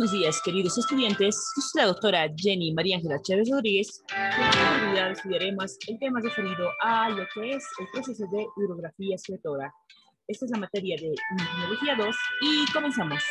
buenos días, queridos estudiantes. soy la doctora Jenny María Ángela Chávez Rodríguez. En oportunidad estudiaremos el tema referido a lo que es el proceso de hidrografía escritora. Esta es la materia de Ingeniería 2 y comenzamos.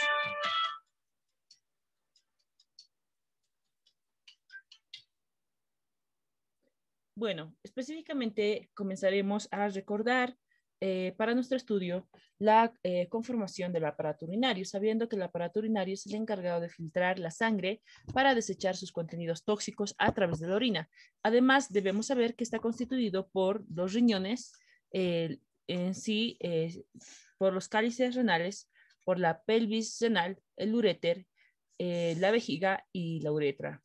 Bueno, específicamente comenzaremos a recordar eh, para nuestro estudio la eh, conformación del aparato urinario, sabiendo que el aparato urinario es el encargado de filtrar la sangre para desechar sus contenidos tóxicos a través de la orina. Además, debemos saber que está constituido por los riñones en sí, eh, por los cálices renales, por la pelvis renal, el uréter, la vejiga y la uretra.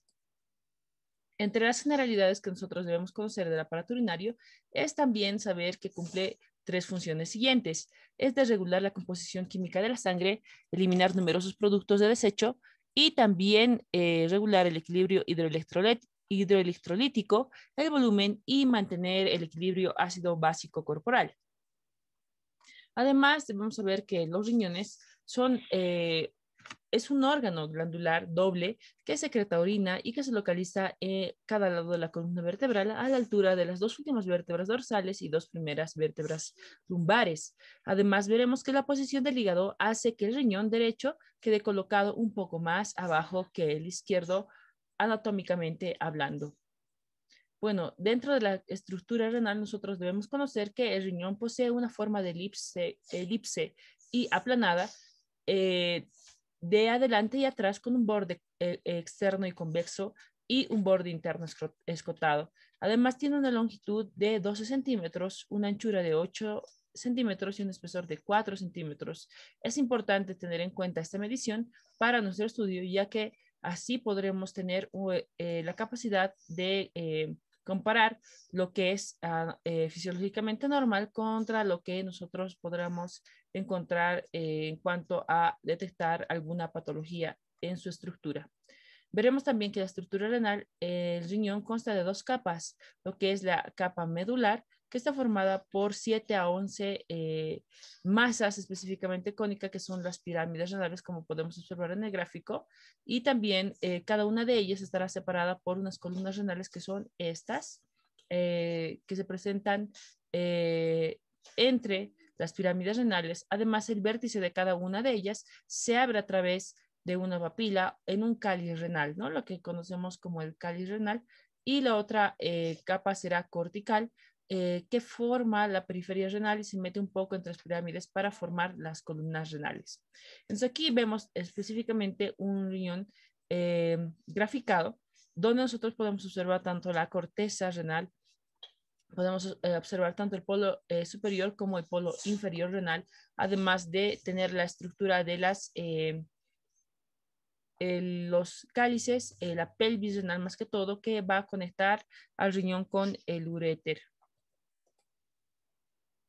Entre las generalidades que nosotros debemos conocer del aparato urinario es también saber que cumple tres funciones siguientes. Es de regular la composición química de la sangre, eliminar numerosos productos de desecho y también eh, regular el equilibrio hidroelectrolítico, el volumen y mantener el equilibrio ácido básico corporal. Además, vamos a ver que los riñones son eh, es un órgano glandular doble que secreta orina y que se localiza en eh, cada lado de la columna vertebral a la altura de las dos últimas vértebras dorsales y dos primeras vértebras lumbares. Además, veremos que la posición del hígado hace que el riñón derecho quede colocado un poco más abajo que el izquierdo anatómicamente hablando. Bueno, dentro de la estructura renal nosotros debemos conocer que el riñón posee una forma de elipse, elipse y aplanada, eh, de adelante y atrás con un borde eh, externo y convexo y un borde interno escotado. Además tiene una longitud de 12 centímetros, una anchura de 8 centímetros y un espesor de 4 centímetros. Es importante tener en cuenta esta medición para nuestro estudio, ya que así podremos tener eh, eh, la capacidad de comparar lo que es ah, eh, fisiológicamente normal contra lo que nosotros podremos encontrar eh, en cuanto a detectar alguna patología en su estructura. Veremos también que la estructura renal, el riñón consta de dos capas, lo que es la capa medular, que está formada por 7 a 11 eh, masas específicamente cónicas, que son las pirámides renales, como podemos observar en el gráfico, y también eh, cada una de ellas estará separada por unas columnas renales que son estas, eh, que se presentan entre las pirámides renales. Además, el vértice de cada una de ellas se abre a través de una papila en un cáliz renal, Lo que conocemos como el cáliz renal, y la otra capa será cortical, eh, que forma la periferia renal y se mete un poco entre las pirámides para formar las columnas renales. Entonces aquí vemos específicamente un riñón eh, graficado donde nosotros podemos observar tanto la corteza renal, podemos eh, observar tanto el polo superior como el polo inferior renal, además de tener la estructura de las... los cálices, la pelvis renal más que todo, que va a conectar al riñón con el uréter.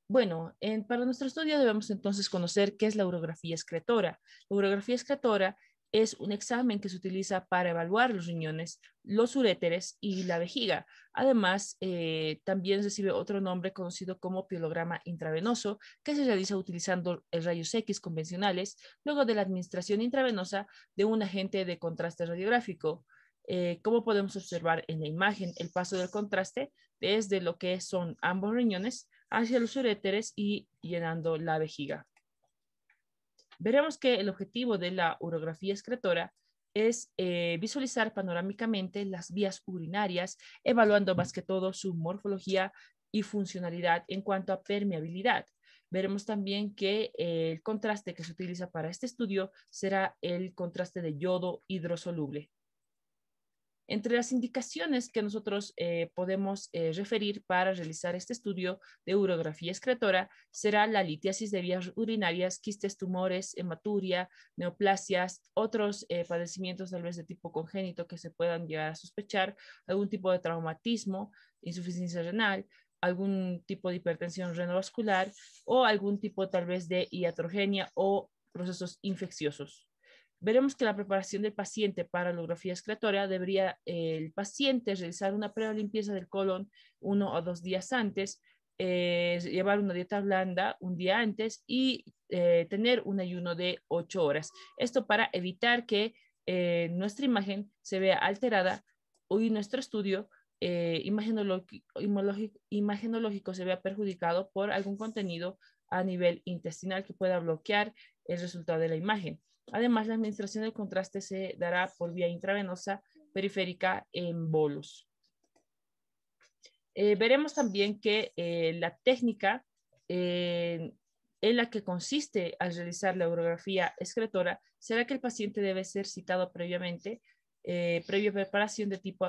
Bueno, para nuestro estudio debemos entonces conocer qué es la urografía excretora. La urografía excretora es un examen que se utiliza para evaluar los riñones, los uréteres y la vejiga. Además, eh, también recibe otro nombre conocido como piolograma intravenoso, que se realiza utilizando rayos X convencionales luego de la administración intravenosa de un agente de contraste radiográfico. Eh, como podemos observar en la imagen, el paso del contraste desde lo que son ambos riñones hacia los uréteres y llenando la vejiga. Veremos que el objetivo de la urografía excretora es eh, visualizar panorámicamente las vías urinarias, evaluando más que todo su morfología y funcionalidad en cuanto a permeabilidad. Veremos también que eh, el contraste que se utiliza para este estudio será el contraste de yodo hidrosoluble. Entre las indicaciones que nosotros eh, podemos eh, referir para realizar este estudio de urografía excretora será la litiasis de vías urinarias, quistes, tumores, hematuria, neoplasias, otros eh, padecimientos tal vez de tipo congénito que se puedan llegar a sospechar, algún tipo de traumatismo, insuficiencia renal, algún tipo de hipertensión renovascular o algún tipo tal vez de iatrogenia o procesos infecciosos veremos que la preparación del paciente para la urografía excretoria debería eh, el paciente realizar una prueba de limpieza del colon uno o dos días antes, eh, llevar una dieta blanda un día antes y eh, tener un ayuno de ocho horas. Esto para evitar que nuestra imagen se vea alterada y nuestro estudio imagenológico se vea perjudicado por algún contenido a nivel intestinal que pueda bloquear el resultado de la imagen. Además, la administración del contraste se dará por vía intravenosa periférica en bolos. Eh, veremos también que eh, la técnica eh, en la que consiste al realizar la urografía excretora será que el paciente debe ser citado previamente, previa preparación de tipo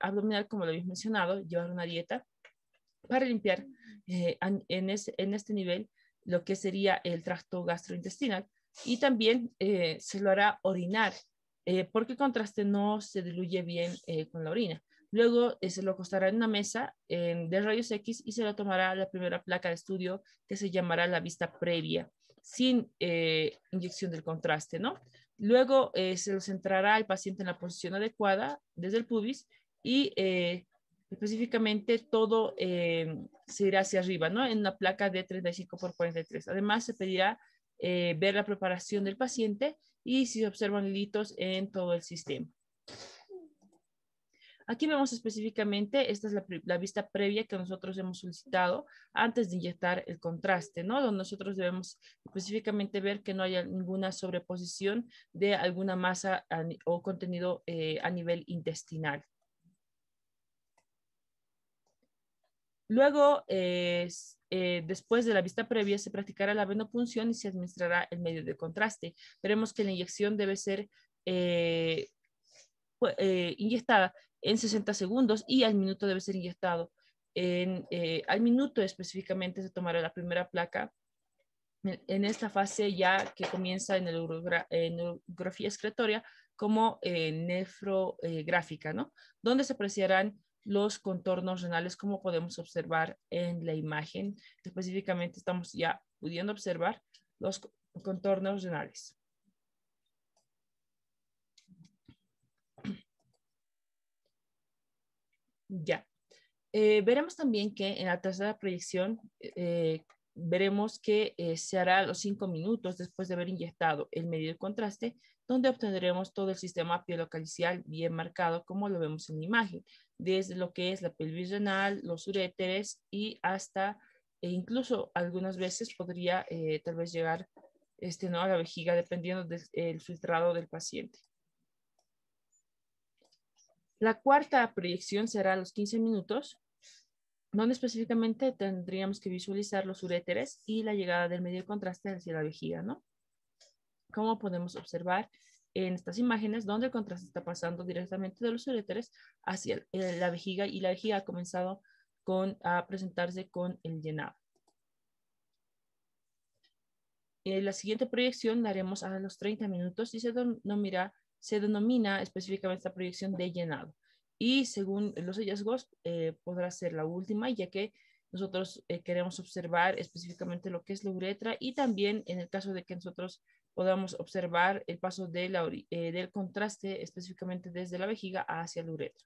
abdominal, como lo habéis mencionado, llevar una dieta para limpiar en este nivel lo que sería el tracto gastrointestinal, y también eh, se lo hará orinar eh, porque el contraste no se diluye bien eh, con la orina. Luego se lo acostará en una mesa de rayos X y se lo tomará la primera placa de estudio que se llamará la vista previa, sin inyección del contraste, Luego se lo centrará al paciente en la posición adecuada desde el pubis y específicamente todo se irá hacia arriba, ¿no? En una placa de 35 por 43. Además, se pedirá eh, ver la preparación del paciente y si se observan litos en todo el sistema. Aquí vemos específicamente, esta es la, vista previa que nosotros hemos solicitado antes de inyectar el contraste, ¿no? Donde nosotros debemos específicamente ver que no haya ninguna sobreposición de alguna masa o contenido eh, a nivel intestinal. Luego, eh, eh, después de la vista previa, se practicará la venopunción y se administrará el medio de contraste. Veremos que la inyección debe ser eh, inyectada en 60 segundos y al minuto debe ser inyectado. En, al minuto específicamente se tomará la primera placa en esta fase ya que comienza en, el en neurografía excretoria como nefrográfica, ¿no? Donde se apreciarán los contornos renales como podemos observar en la imagen. Específicamente estamos ya pudiendo observar los contornos renales. Ya. Eh, veremos también que en la tercera proyección eh, veremos que eh, se hará los cinco minutos después de haber inyectado el medio de contraste, donde obtendremos todo el sistema pielocalicial bien marcado, como lo vemos en la imagen desde lo que es la pelvis renal, los uréteres y hasta, e incluso algunas veces podría eh, tal vez llegar este, ¿no? a la vejiga dependiendo del filtrado del paciente. La cuarta proyección será a los 15 minutos, donde específicamente tendríamos que visualizar los uréteres y la llegada del medio contraste hacia la vejiga, ¿no? Como podemos observar, en estas imágenes donde el contraste está pasando directamente de los uréteres hacia eh, la vejiga y la vejiga ha comenzado con, a presentarse con el llenado. En eh, la siguiente proyección la haremos a los 30 minutos y se, denomina, se denomina específicamente esta proyección de llenado. Y según los hallazgos eh, podrá ser la última, ya que nosotros eh, queremos observar específicamente lo que es la uretra y también en el caso de que nosotros podamos observar el paso de la, eh, del contraste específicamente desde la vejiga hacia la uretra.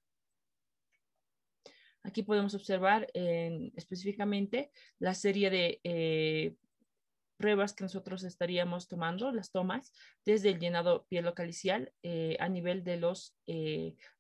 Aquí podemos observar específicamente la serie de eh, pruebas que nosotros estaríamos tomando, las tomas, desde el llenado piel localicial a nivel de los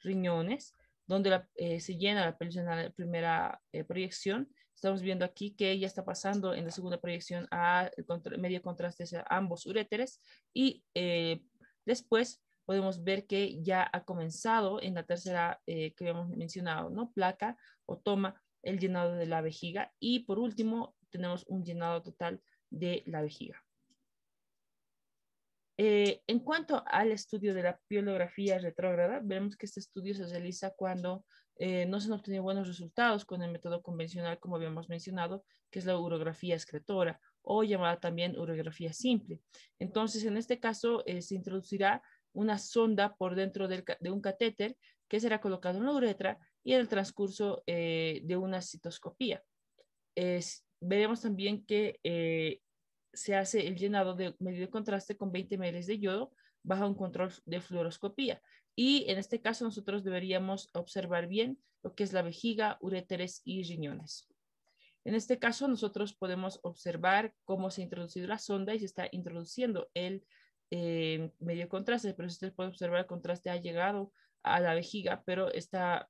riñones, donde se llena la, la primera proyección Estamos viendo aquí que ya está pasando en la segunda proyección a medio contraste a ambos uréteres y eh, después podemos ver que ya ha comenzado en la tercera eh, que hemos mencionado, ¿no? Placa o toma el llenado de la vejiga y por último tenemos un llenado total de la vejiga. Eh, en cuanto al estudio de la biología retrógrada, vemos que este estudio se realiza cuando eh, no se han obtenido buenos resultados con el método convencional, como habíamos mencionado, que es la urografía excretora o llamada también urografía simple. Entonces, en este caso, eh, se introducirá una sonda por dentro de un catéter que será colocado en la uretra y en el transcurso de una citoscopía. veremos también que se hace el llenado de medio de contraste con 20 ml de yodo bajo un control de fluoroscopía. Y en este caso nosotros deberíamos observar bien lo que es la vejiga, uréteres y riñones. En este caso nosotros podemos observar cómo se ha introducido la sonda y se está introduciendo el eh, medio contraste, pero ustedes pueden observar el contraste ha llegado a la vejiga, pero está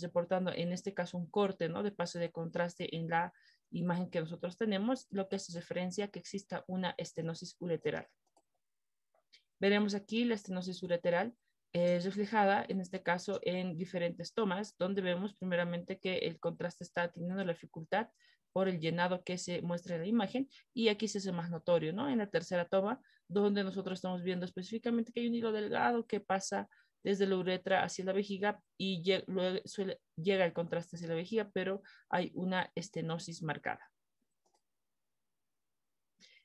reportando en este caso un corte ¿no? de paso de contraste en la imagen que nosotros tenemos, lo que se referencia a que exista una estenosis ureteral. Veremos aquí la estenosis ureteral eh, reflejada, en este caso, en diferentes tomas, donde vemos primeramente que el contraste está teniendo la dificultad por el llenado que se muestra en la imagen y aquí se hace más notorio, ¿no? En la tercera toma, donde nosotros estamos viendo específicamente que hay un hilo delgado que pasa desde la uretra hacia la vejiga y luego llega el contraste hacia la vejiga, pero hay una estenosis marcada.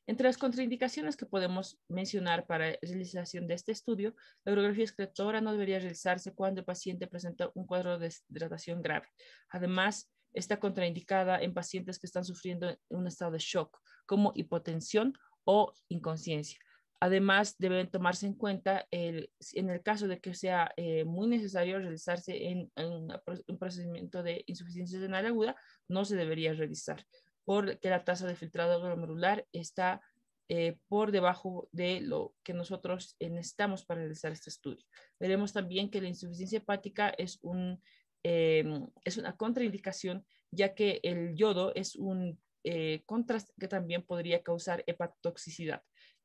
Entre las contraindicaciones que podemos mencionar para la realización de este estudio, la urografía excretora no debería realizarse cuando el paciente presenta un cuadro de deshidratación grave. Además, está contraindicada en pacientes que están sufriendo un estado de shock, como hipotensión o inconsciencia. Además, deben tomarse en cuenta el, en el caso de que sea eh, muy necesario realizarse en, un procedimiento de insuficiencia renal aguda, no se debería realizar, porque la tasa de filtrado glomerular está eh, por debajo de lo que nosotros eh, necesitamos para realizar este estudio. Veremos también que la insuficiencia hepática es, un, em, es una contraindicación, ya que el yodo es un contraste que también podría causar hepatotoxicidad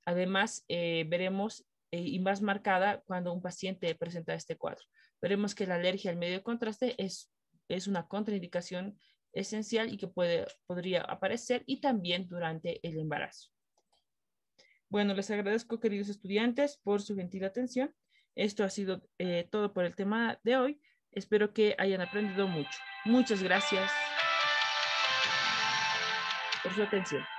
Además, eh, veremos eh, y más marcada cuando un paciente presenta este cuadro. Veremos que la alergia al medio de contraste es, es una contraindicación esencial y que puede, podría aparecer y también durante el embarazo. Bueno, les agradezco, queridos estudiantes, por su gentil atención. Esto ha sido eh, todo por el tema de hoy. Espero que hayan aprendido mucho. Muchas gracias por su atención.